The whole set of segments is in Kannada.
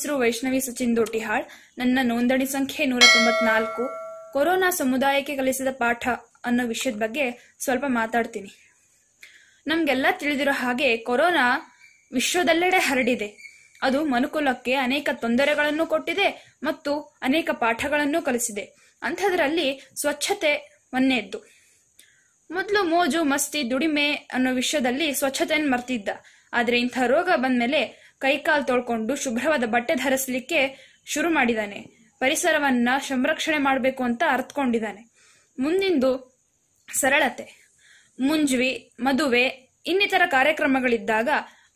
ಹೆಸರು ವೈಷ್ಣವಿ ಸಚಿನ್ ದೋಟಿಹಾಳ್ ನನ್ನ ನೋಂದಣಿ ಸಂಖ್ಯೆ ನೂರ ತೊಂಬತ್ನಾಲ್ಕು ಕೊರೋನಾ ಸಮುದಾಯಕ್ಕೆ ಕಲಿಸಿದ ಪಾಠ ಅನ್ನೋ ವಿಷಯದ ಬಗ್ಗೆ ಸ್ವಲ್ಪ ಮಾತಾಡ್ತೀನಿ ನಮ್ಗೆಲ್ಲ ತಿಳಿದಿರೋ ಹಾಗೆ ಕೊರೋನಾ ವಿಶ್ವದಲ್ಲೆಡೆ ಹರಡಿದೆ ಅದು ಮನುಕುಲಕ್ಕೆ ಅನೇಕ ತೊಂದರೆಗಳನ್ನು ಕೊಟ್ಟಿದೆ ಮತ್ತು ಅನೇಕ ಪಾಠಗಳನ್ನು ಕಲಿಸಿದೆ ಅಂಥದ್ರಲ್ಲಿ ಸ್ವಚ್ಛತೆ ಒಂದೇದ್ದು ಮೊದಲು ಮೋಜು ಮಸ್ತಿ ದುಡಿಮೆ ಅನ್ನೋ ವಿಷಯದಲ್ಲಿ ಸ್ವಚ್ಛತೆಯನ್ನು ಮರ್ತಿದ್ದ ಆದರೆ ಇಂಥ ರೋಗ ಬಂದ್ಮೇಲೆ ಕೈಕಾಲು ತೊಳ್ಕೊಂಡು ಶುಭ್ರವಾದ ಬಟ್ಟೆ ಧರಿಸಲಿಕ್ಕೆ ಶುರು ಮಾಡಿದಾನೆ ಪರಿಸರವನ್ನ ಸಂರಕ್ಷಣೆ ಮಾಡಬೇಕು ಅಂತ ಅರ್ಥಕೊಂಡಿದ್ದಾನೆ ಮುಂದಿಂದು ಸರಳತೆ ಮುಂಜ್ವಿ ಮದುವೆ ಇನ್ನಿತರ ಕಾರ್ಯಕ್ರಮಗಳಿದ್ದಾಗ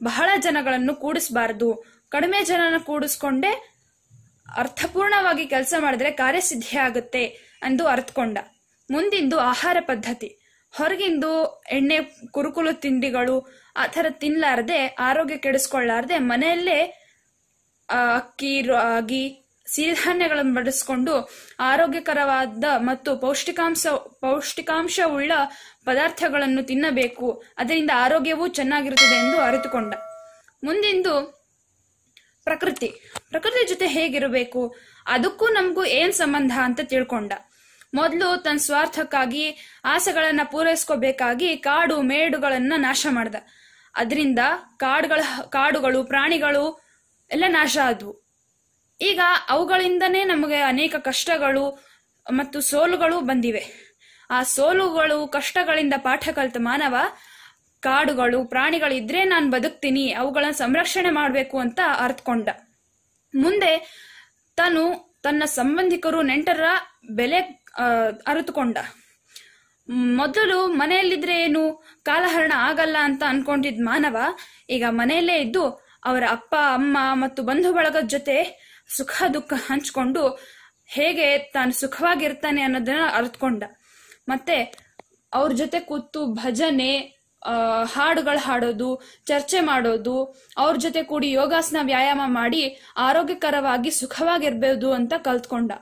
ಬಹಳ ಜನಗಳನ್ನು ಕೂಡಿಸಬಾರದು ಕಡಿಮೆ ಜನನ ಕೂಡಿಸ್ಕೊಂಡೆ ಅರ್ಥಪೂರ್ಣವಾಗಿ ಕೆಲಸ ಮಾಡಿದ್ರೆ ಕಾರ್ಯಸಿದ್ಧಿ ಆಗುತ್ತೆ ಎಂದು ಅರ್ಥಕೊಂಡ ಮುಂದಿಂದು ಆಹಾರ ಪದ್ಧತಿ ಹೊರಗಿಂದು ಎಣ್ಣೆ ಕುರುಕುಲು ತಿಂಡಿಗಳು ಆ ಥರ ತಿನ್ಲಾರ್ದೆ ಆರೋಗ್ಯ ಕೆಡಿಸ್ಕೊಳ್ಳಾರ್ದೆ ಮನೆಯಲ್ಲೇ ಅಕ್ಕಿ ರಾಗಿ ಸಿರಿಧಾನ್ಯಗಳನ್ನು ಬಳಸಿಕೊಂಡು ಆರೋಗ್ಯಕರವಾದ ಮತ್ತು ಪೌಷ್ಟಿಕಾಂಶ ಪೌಷ್ಟಿಕಾಂಶ ಉಳ್ಳ ಪದಾರ್ಥಗಳನ್ನು ತಿನ್ನಬೇಕು ಅದರಿಂದ ಆರೋಗ್ಯವೂ ಚೆನ್ನಾಗಿರುತ್ತದೆ ಎಂದು ಅರಿತುಕೊಂಡ ಮುಂದಿಂದು ಪ್ರಕೃತಿ ಪ್ರಕೃತಿ ಜೊತೆ ಹೇಗಿರಬೇಕು ಅದಕ್ಕೂ ನಮಗೂ ಏನ್ ಸಂಬಂಧ ಅಂತ ತಿಳ್ಕೊಂಡ ಮೊದಲು ತನ್ನ ಸ್ವಾರ್ಥಕ್ಕಾಗಿ ಆಸೆಗಳನ್ನ ಪೂರೈಸ್ಕೋಬೇಕಾಗಿ ಕಾಡು ಮೇಡುಗಳನ್ನ ನಾಶ ಮಾಡ್ದ ಅದರಿಂದ ಕಾಡುಗಳ ಕಾಡುಗಳು ಪ್ರಾಣಿಗಳು ಎಲ್ಲ ನಾಶ ಆದವು ಈಗ ಅವುಗಳಿಂದನೇ ನಮಗೆ ಅನೇಕ ಕಷ್ಟಗಳು ಮತ್ತು ಸೋಲುಗಳು ಬಂದಿವೆ ಆ ಸೋಲುಗಳು ಕಷ್ಟಗಳಿಂದ ಪಾಠ ಕಲಿತ ಮಾನವ ಕಾಡುಗಳು ಪ್ರಾಣಿಗಳಿದ್ರೆ ನಾನು ಬದುಕ್ತೀನಿ ಅವುಗಳನ್ನ ಸಂರಕ್ಷಣೆ ಮಾಡಬೇಕು ಅಂತ ಅರ್ಥಕೊಂಡ ಮುಂದೆ ತಾನು ತನ್ನ ಸಂಬಂಧಿಕರು ನೆಂಟರ ಬೆಲೆ ಅರಿತುಕೊಂಡ ಮೊದಲು ಮನೆಯಲ್ಲಿದ್ರೆ ಏನು ಕಾಲಹರಣ ಆಗಲ್ಲ ಅಂತ ಅನ್ಕೊಂಡಿದ್ ಮಾನವ ಈಗ ಮನೆಯಲ್ಲೇ ಇದ್ದು ಅವರ ಅಪ್ಪ ಅಮ್ಮ ಮತ್ತು ಬಂಧು ಬಳಗದ ಜೊತೆ ಸುಖ ದುಃಖ ಹಂಚ್ಕೊಂಡು ಹೇಗೆ ತಾನು ಸುಖವಾಗಿರ್ತಾನೆ ಅನ್ನೋದನ್ನ ಅರಿತ್ಕೊಂಡ ಮತ್ತೆ ಅವ್ರ ಜೊತೆ ಕೂತು ಭಜನೆ ಹಾಡುಗಳು ಹಾಡೋದು ಚರ್ಚೆ ಮಾಡೋದು ಅವ್ರ ಜೊತೆ ಕೂಡಿ ಯೋಗಾಸನ ವ್ಯಾಯಾಮ ಮಾಡಿ ಆರೋಗ್ಯಕರವಾಗಿ ಸುಖವಾಗಿರ್ಬೋದು ಅಂತ ಕಲ್ತ್ಕೊಂಡ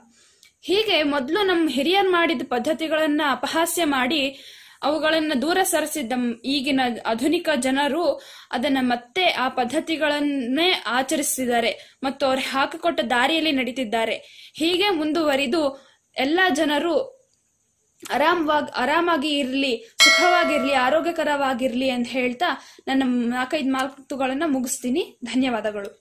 ಹೀಗೆ ಮೊದಲು ನಮ್ಮ ಹಿರಿಯರ್ ಮಾಡಿದ ಪದ್ಧತಿಗಳನ್ನ ಅಪಹಾಸ್ಯ ಮಾಡಿ ಅವುಗಳನ್ನ ದೂರ ಸರಿಸಿದ್ದ ಈಗಿನ ಆಧುನಿಕ ಜನರು ಅದನ್ನ ಮತ್ತೆ ಆ ಪದ್ಧತಿಗಳನ್ನೇ ಆಚರಿಸಿದ್ದಾರೆ ಮತ್ತು ಅವ್ರು ಹಾಕಿಕೊಟ್ಟ ದಾರಿಯಲ್ಲಿ ನಡೀತಿದ್ದಾರೆ ಹೀಗೆ ಮುಂದುವರಿದು ಎಲ್ಲ ಜನರು ಆರಾಮವಾಗಿ ಆರಾಮಾಗಿ ಇರಲಿ ಸುಖವಾಗಿರ್ಲಿ ಆರೋಗ್ಯಕರವಾಗಿರ್ಲಿ ಅಂತ ಹೇಳ್ತಾ ನನ್ನ ನಾಲ್ಕೈದು ಮಾತುಗಳನ್ನ ಮುಗಿಸ್ತೀನಿ ಧನ್ಯವಾದಗಳು